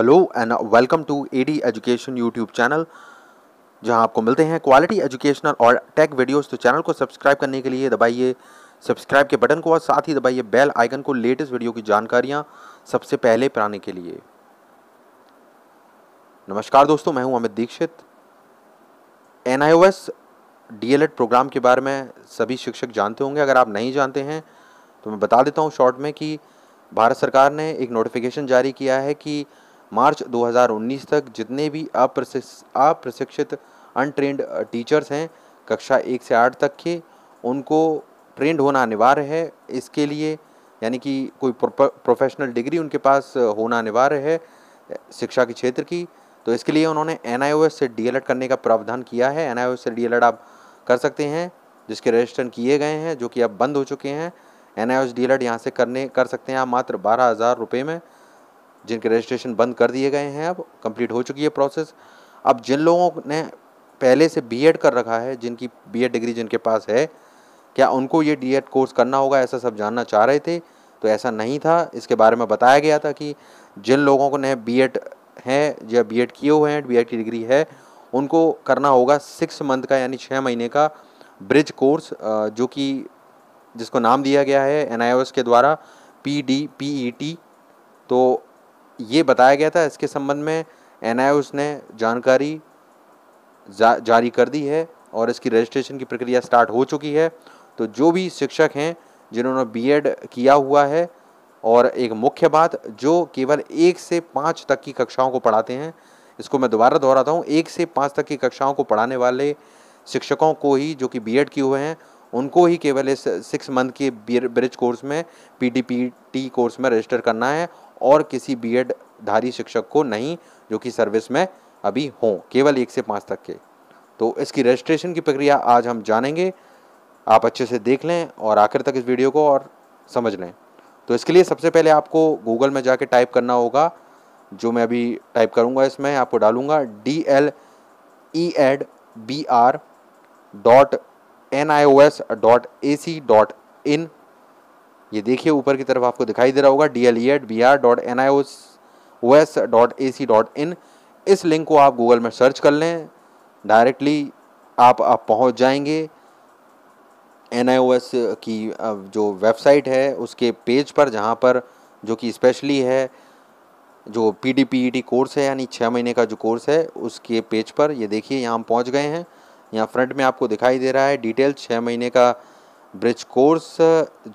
hello and welcome to AD education YouTube channel जहां आपको मिलते हैं क्वालिटी एजुकेशनल और टेक वीडियोस तो चैनल को सब्सक्राइब करने के लिए दबाइए सब्सक्राइब के बटन को और साथ ही दबाइए बेल आइकन को लेटेस्ट वीडियो की जानकारियां सबसे पहले पाने के लिए नमस्कार दोस्तों मैं हूं Amit Dikshit N I program के बारे में सभी शिक्षक जानते होंगे अगर आप नहीं जानते हैं तो मैं बता देता हूँ शॉर्ट में कि भारत सरकार ने एक नोटिफिकेशन जारी किया है कि मार्च 2019 तक जितने भी अप्रशिक्षित अनट्रेंड टीचर्स हैं कक्षा एक से आठ तक के उनको ट्रेंड होना अनिवार्य है इसके लिए यानी कि कोई प्रोफेशनल डिग्री उनके पास होना अनिवार्य है शिक्षा के क्षेत्र की तो इसके लिए उन्होंने एन से डी e करने का प्रावधान किया है एन से डी e आप कर सकते हैं जिसके रजिस्ट्रेशन किए गए हैं जो कि अब बंद हो चुके हैं N I O S D L यहाँ से करने कर सकते हैं आप मात्र बारह हज़ार रुपये में जिनके रजिस्ट्रेशन बंद कर दिए गए हैं अब कंप्लीट हो चुकी है प्रोसेस अब जिन लोगों ने पहले से बीएड कर रखा है जिनकी बीएड डिग्री जिनके पास है क्या उनको ये डीएड कोर्स करना होगा ऐसा सब जानना चाह रहे थे तो ऐसा नहीं था इसके बारे में बताया गया था कि जिन लोगों को ने बी एड हैं या बी एड किए हुए हैं बी एड की डिग्री है उनको करना होगा सिक्स मंथ का यानी छः महीने का ब्रिज कोर्स जो कि जिसको नाम दिया गया है एन के द्वारा P D P E T तो ये बताया गया था इसके संबंध में एन ने जानकारी जा, जारी कर दी है और इसकी रजिस्ट्रेशन की प्रक्रिया स्टार्ट हो चुकी है तो जो भी शिक्षक हैं जिन्होंने बीएड किया हुआ है और एक मुख्य बात जो केवल एक से पाँच तक की कक्षाओं को पढ़ाते हैं इसको मैं दोबारा दोहराता हूँ एक से पाँच तक की कक्षाओं को पढ़ाने वाले शिक्षकों को ही जो कि बीएड किए हुए हैं उनको ही केवल इस सिक्स मंथ के ब्रिज कोर्स में पी कोर्स में रजिस्टर करना है और किसी बीएड धारी शिक्षक को नहीं जो कि सर्विस में अभी हों केवल एक से पाँच तक के तो इसकी रजिस्ट्रेशन की प्रक्रिया आज हम जानेंगे आप अच्छे से देख लें और आखिर तक इस वीडियो को और समझ लें तो इसके लिए सबसे पहले आपको गूगल में जाके टाइप करना होगा जो मैं अभी टाइप करूँगा इसमें आपको डालूँगा D L E Ed B R dot N I O S dot A C dot in ये देखिए ऊपर की तरफ आपको दिखाई दे रहा होगा D L E Ed B R dot N I O S dot A C dot in इस लिंक को आप गूगल में सर्च कर लें डायरेक्टली आप आप पहुंच जाएंगे एन आई ओ एस की जो वेबसाइट है उसके पेज पर जहां पर जो कि स्पेशली है जो P D P E T course है यानी छः महीने का जो कोर्स है उसके पेज पर ये देखिए यहाँ हम पहुँच गए हैं यहाँ फ्रंट में आपको दिखाई दे रहा है डिटेल छः महीने का ब्रिज कोर्स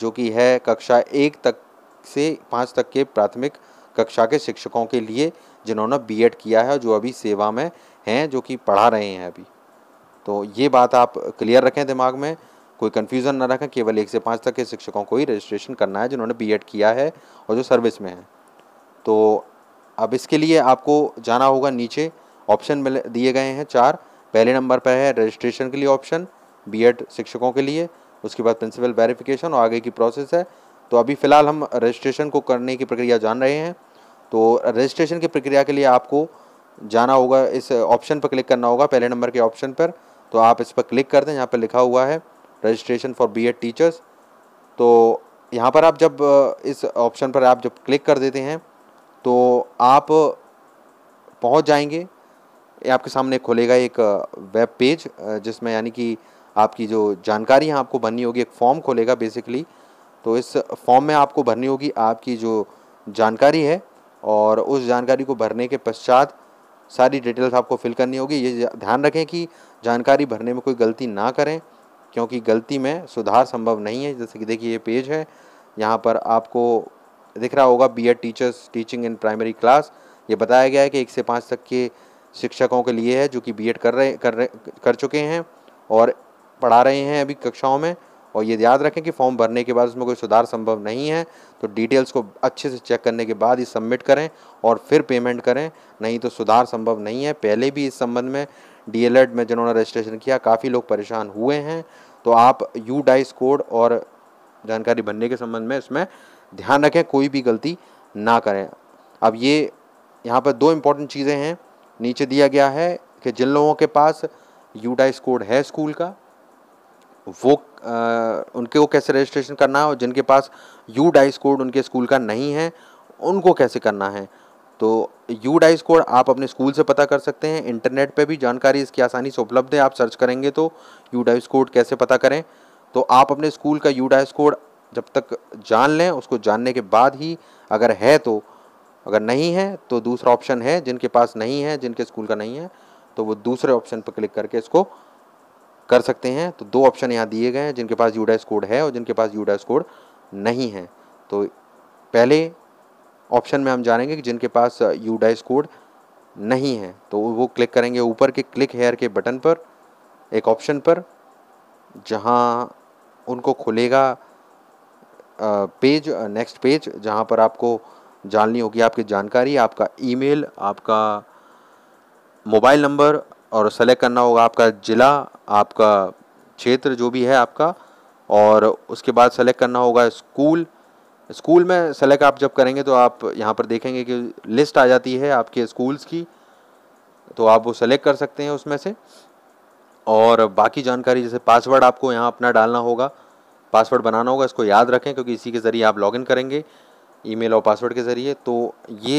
जो कि है कक्षा एक तक से पाँच तक के प्राथमिक कक्षा के शिक्षकों के लिए जिन्होंने बीएड किया है जो अभी सेवा में हैं जो कि पढ़ा रहे हैं अभी तो ये बात आप क्लियर रखें दिमाग में कोई कन्फ्यूज़न ना रखें केवल एक से पाँच तक के शिक्षकों को ही रजिस्ट्रेशन करना है जिन्होंने एड किया है और जो सर्विस में है तो अब इसके लिए आपको जाना होगा नीचे ऑप्शन मिल दिए गए हैं चार पहले नंबर पर है रजिस्ट्रेशन के लिए ऑप्शन बीएड शिक्षकों के लिए उसके बाद प्रिंसिपल वेरिफिकेशन और आगे की प्रोसेस है तो अभी फ़िलहाल हम रजिस्ट्रेशन को करने की प्रक्रिया जान रहे हैं तो रजिस्ट्रेशन की प्रक्रिया के लिए आपको जाना होगा इस ऑप्शन पर क्लिक करना होगा पहले नंबर के ऑप्शन पर तो आप इस पर क्लिक कर दें यहाँ पर लिखा हुआ है रजिस्ट्रेशन फॉर बी टीचर्स तो यहाँ पर आप जब इस ऑप्शन पर आप जब क्लिक कर देते हैं तो आप पहुँच जाएंगे आपके सामने खोलेगा एक वेब पेज जिसमें यानी कि आपकी जो जानकारी है आपको भरनी होगी एक फॉर्म खोलेगा बेसिकली तो इस फॉर्म में आपको भरनी होगी आपकी जो जानकारी है और उस जानकारी को भरने के पश्चात सारी डिटेल्स आपको फिल करनी होगी ये ध्यान रखें कि जानकारी भरने में कोई गलती ना करें क्योंकि गलती में सुधार संभव नहीं है जैसे कि देखिए ये पेज है यहाँ पर आपको दिख रहा होगा B Ed teachers teaching in primary class ये बताया गया है कि एक से पाँच तक के शिक्षकों के लिए है जो कि बी एड कर रहे कर रहे कर चुके हैं और पढ़ा रहे हैं अभी कक्षाओं में और ये याद रखें कि फॉर्म भरने के बाद उसमें कोई सुधार संभव नहीं है तो डिटेल्स को अच्छे से चेक करने के बाद ही सबमिट करें और फिर पेमेंट करें नहीं तो सुधार संभव नहीं है पहले भी इस संबंध में डीएलएड में जिन्होंने रजिस्ट्रेशन किया काफ़ी लोग परेशान हुए हैं तो आप यू डाइस कोड और जानकारी भरने के संबंध में इसमें ध्यान रखें कोई भी गलती ना करें अब ये यहाँ पर दो इम्पॉर्टेंट चीज़ें हैं नीचे दिया गया है कि जिन लोगों के पास यू डाइस कोड है स्कूल का वो आ, उनके को कैसे रजिस्ट्रेशन करना है और जिनके पास यू डाइस कोड उनके स्कूल का नहीं है उनको कैसे करना है तो यू डाइस कोड आप अपने स्कूल से पता कर सकते हैं इंटरनेट पे भी जानकारी इसकी आसानी से उपलब्ध है आप सर्च करेंगे तो यू डाइस कोड कैसे पता करें तो आप अपने स्कूल का यू डाइस कोड जब तक जान लें उसको जानने के बाद ही अगर है तो अगर नहीं है तो दूसरा ऑप्शन है जिनके पास नहीं है जिनके स्कूल का नहीं है तो वो दूसरे ऑप्शन पर क्लिक करके इसको कर सकते हैं तो दो ऑप्शन यहाँ दिए गए हैं जिनके पास यू कोड है और जिनके पास यू कोड नहीं है तो पहले ऑप्शन में हम जानेंगे कि जिनके पास यू uh, कोड नहीं है तो वो क्लिक करेंगे ऊपर के क्लिक हेयर के बटन पर एक ऑप्शन पर जहाँ उनको खुलेगा पेज नेक्स्ट पेज जहाँ पर आपको जाननी होगी आपकी जानकारी आपका ईमेल आपका मोबाइल नंबर और सेलेक्ट करना होगा आपका ज़िला आपका क्षेत्र जो भी है आपका और उसके बाद सेलेक्ट करना होगा स्कूल स्कूल में सेलेक्ट आप जब करेंगे तो आप यहाँ पर देखेंगे कि लिस्ट आ जाती है आपके स्कूल्स की तो आप वो सेलेक्ट कर सकते हैं उसमें से और बाकी जानकारी जैसे पासवर्ड आपको यहाँ अपना डालना होगा पासवर्ड बनाना होगा इसको याद रखें क्योंकि इसी के ज़रिए आप लॉगिन करेंगे ईमेल और पासवर्ड के ज़रिए तो ये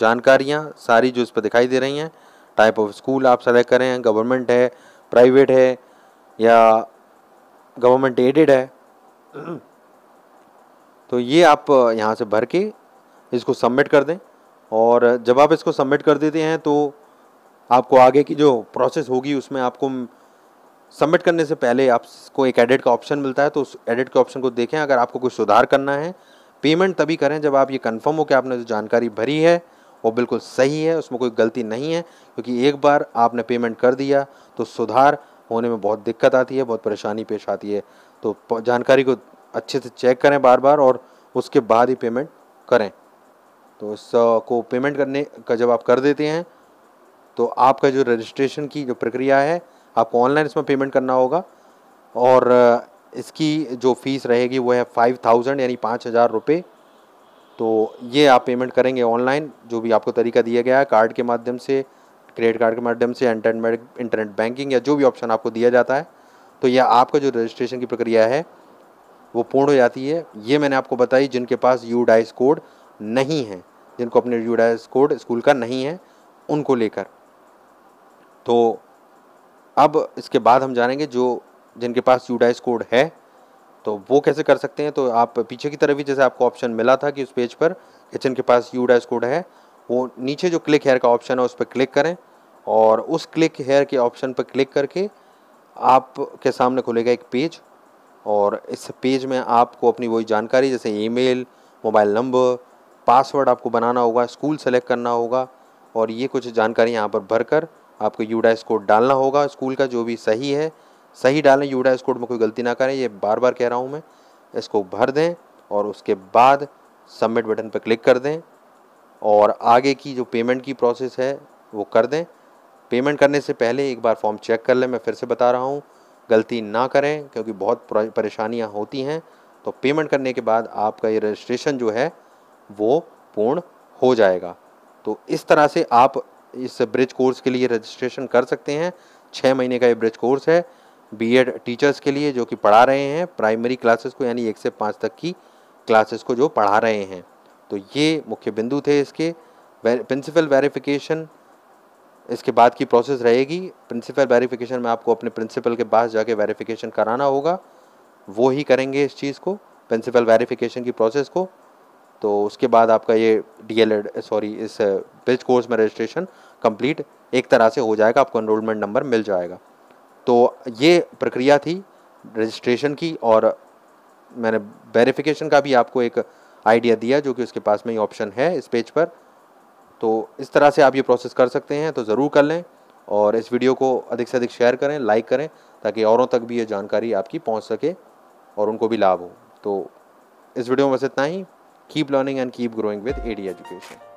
जानकारियाँ सारी जो इस पर दिखाई दे रही हैं टाइप ऑफ स्कूल आप सेलेक्ट करें गवर्नमेंट है प्राइवेट है या गवर्नमेंट एडेड है तो ये आप यहाँ से भर के इसको सबमिट कर दें और जब आप इसको सबमिट कर देते हैं तो आपको आगे की जो प्रोसेस होगी उसमें आपको सबमिट करने से पहले आपको एक एडिट का ऑप्शन मिलता है तो उस एडिट के ऑप्शन को देखें अगर आपको कुछ सुधार करना है पेमेंट तभी करें जब आप ये कंफर्म हो कि आपने जो जानकारी भरी है वो बिल्कुल सही है उसमें कोई गलती नहीं है क्योंकि एक बार आपने पेमेंट कर दिया तो सुधार होने में बहुत दिक्कत आती है बहुत परेशानी पेश आती है तो जानकारी को अच्छे से चेक करें बार बार और उसके बाद ही पेमेंट करें तो को पेमेंट करने का जब आप कर देते हैं तो आपका जो रजिस्ट्रेशन की जो प्रक्रिया है आपको ऑनलाइन इसमें पेमेंट करना होगा और इसकी जो फीस रहेगी वो है फाइव थाउजेंड यानी पाँच हज़ार रुपये तो ये आप पेमेंट करेंगे ऑनलाइन जो भी आपको तरीका दिया गया है कार्ड के माध्यम से क्रेडिट कार्ड के माध्यम से इंटरनेट इंटरनेट बैंकिंग या जो भी ऑप्शन आपको दिया जाता है तो यह आपका जो रजिस्ट्रेशन की प्रक्रिया है वो पूर्ण हो जाती है ये मैंने आपको बताई जिनके पास यू डाइस कोड नहीं है जिनको अपने यू डाइस कोड स्कूल का नहीं है उनको लेकर तो अब इसके बाद हम जानेंगे जो जिनके पास यू डाइस कोड है तो वो कैसे कर सकते हैं तो आप पीछे की तरफ भी जैसे आपको ऑप्शन मिला था कि उस पेज पर किचन के पास यू डाइस कोड है वो नीचे जो क्लिक हेयर का ऑप्शन है उस पर क्लिक करें और उस क्लिक हेयर के ऑप्शन पर क्लिक करके आपके सामने खुलेगा एक पेज और इस पेज में आपको अपनी वही जानकारी जैसे ईमेल मोबाइल नंबर पासवर्ड आपको बनाना होगा स्कूल सेलेक्ट करना होगा और ये कुछ जानकारी यहाँ पर भर कर आपको यूडाइस कोड डालना होगा स्कूल का जो भी सही है सही डालें यूडाइस कोड में कोई गलती ना करें ये बार बार कह रहा हूँ मैं इसको भर दें और उसके बाद सबमिट बटन पर क्लिक कर दें और आगे की जो पेमेंट की प्रोसेस है वो कर दें पेमेंट करने से पहले एक बार फॉर्म चेक कर लें मैं फिर से बता रहा हूँ गलती ना करें क्योंकि बहुत परेशानियाँ होती हैं तो पेमेंट करने के बाद आपका ये रजिस्ट्रेशन जो है वो पूर्ण हो जाएगा तो इस तरह से आप इस ब्रिज कोर्स के लिए रजिस्ट्रेशन कर सकते हैं छः महीने का ये ब्रिज कोर्स है बीएड टीचर्स के लिए जो कि पढ़ा रहे हैं प्राइमरी क्लासेस को यानी एक से पाँच तक की क्लासेस को जो पढ़ा रहे हैं तो ये मुख्य बिंदु थे इसके प्रिंसिपल वेरिफिकेशन इसके बाद की प्रोसेस रहेगी प्रिंसिपल वेरिफिकेशन में आपको अपने प्रिंसिपल के पास जाके वेरिफिकेशन कराना होगा वो ही करेंगे इस चीज़ को प्रिंसिपल वेरिफिकेशन की प्रोसेस को तो उसके बाद आपका ये डी सॉरी इस ब्रिज कोर्स में रजिस्ट्रेशन कंप्लीट एक तरह से हो जाएगा आपको एनरोलमेंट नंबर मिल जाएगा तो ये प्रक्रिया थी रजिस्ट्रेशन की और मैंने वेरिफिकेशन का भी आपको एक आइडिया दिया जो कि उसके पास में ही ऑप्शन है इस पेज पर तो इस तरह से आप ये प्रोसेस कर सकते हैं तो ज़रूर कर लें और इस वीडियो को अधिक से अधिक शेयर करें लाइक करें ताकि औरों तक भी ये जानकारी आपकी पहुंच सके और उनको भी लाभ हो तो इस वीडियो में बस इतना ही keep learning and keep growing with AD education